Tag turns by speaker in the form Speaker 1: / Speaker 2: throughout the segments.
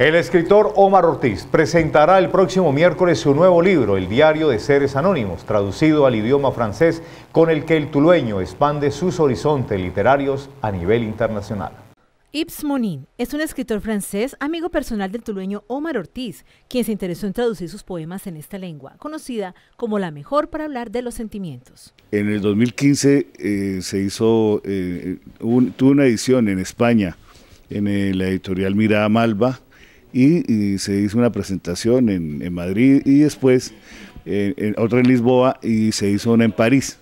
Speaker 1: El escritor Omar Ortiz presentará el próximo miércoles su nuevo libro, El Diario de Seres Anónimos, traducido al idioma francés, con el que el tulueño expande sus horizontes literarios a nivel internacional.
Speaker 2: Yves Monin es un escritor francés, amigo personal del tulueño Omar Ortiz, quien se interesó en traducir sus poemas en esta lengua, conocida como la mejor para hablar de los sentimientos.
Speaker 1: En el 2015 eh, se hizo, eh, tuvo una edición en España, en la editorial Mirada Malva, y, se hizo una presentación en, Madrid y después otra en Lisboa y se hizo una en París.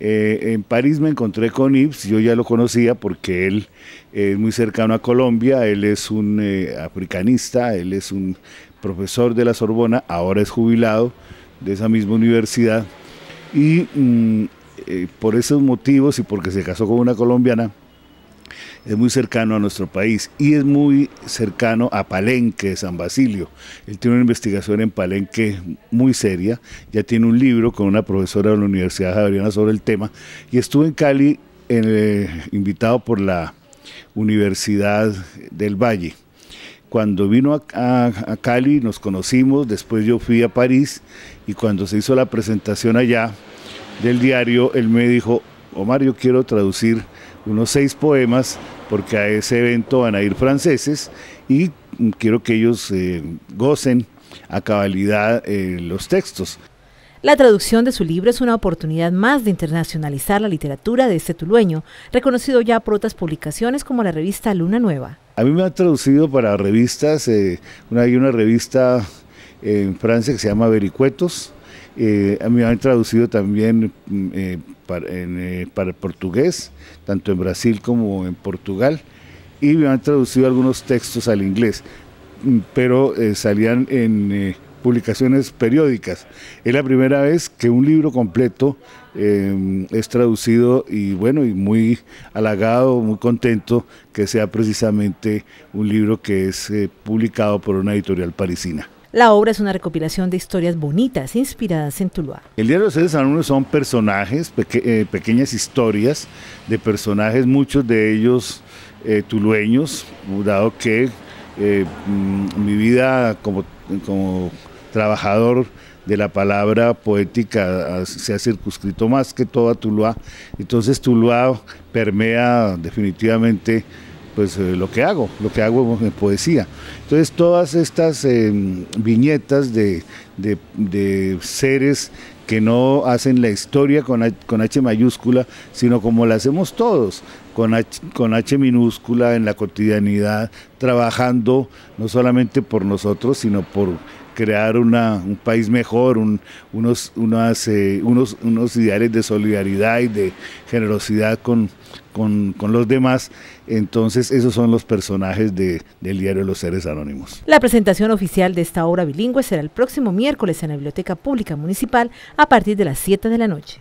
Speaker 1: Eh, en París me encontré con Ives, yo ya lo conocía porque él es muy cercano a Colombia, él es un eh, africanista, él es un profesor de la Sorbona, ahora es jubilado de esa misma universidad y mm, eh, por esos motivos y porque se casó con una colombiana, es muy cercano a nuestro país y es muy cercano a Palenque, San Basilio. Él tiene una investigación en Palenque muy seria, ya tiene un libro con una profesora de la Universidad Javeriana sobre el tema y estuve en Cali eh, invitado por la Universidad del Valle. Cuando vino a, a Cali nos conocimos, después yo fui a París y cuando se hizo la presentación allá del diario, él me dijo, Omar, yo quiero traducir unos seis poemas porque a ese evento van a ir franceses y quiero que ellos eh, gocen a cabalidad eh, los textos.
Speaker 2: La traducción de su libro es una oportunidad más de internacionalizar la literatura de este tulueño, reconocido ya por otras publicaciones como la revista Luna Nueva.
Speaker 1: A mí me han traducido para revistas, eh, hay una revista en Francia que se llama Vericuetos, eh, me han traducido también mm, eh, eh, para, en, portugués, tanto en Brasil como en Portugal, y me han traducido algunos textos al inglés, mm, pero salían en publicaciones periódicas. Es la primera vez que un libro completo em, es traducido y bueno, y muy halagado, muy contento que sea precisamente un libro que es publicado por una editorial parisina.
Speaker 2: La obra es una recopilación de historias bonitas inspiradas en Tuluá.
Speaker 1: El diario de César Uno son personajes, eh, pequeñas historias de personajes, muchos de ellos eh, tulueños, dado que eh, mm, mi vida como, como trabajador de la palabra poética ah, se ha circunscrito más que todo a Tuluá. Entonces Tuluá permea definitivamente pues eh, lo que hago, lo que hago en poesía. Entonces todas estas em, viñetas de, seres que no hacen la historia con, H, mayúscula, sino como la hacemos todos, con con H minúscula en la cotidianidad, trabajando no solamente por nosotros, sino por crear un país mejor, eh, unos, ideales de solidaridad y de generosidad con, los demás. Entonces, esos son los personajes del diario Los Seres Anónimos.
Speaker 2: La presentación oficial de esta obra bilingüe será el próximo miércoles en la Biblioteca Pública Municipal a partir de las 7 de la noche.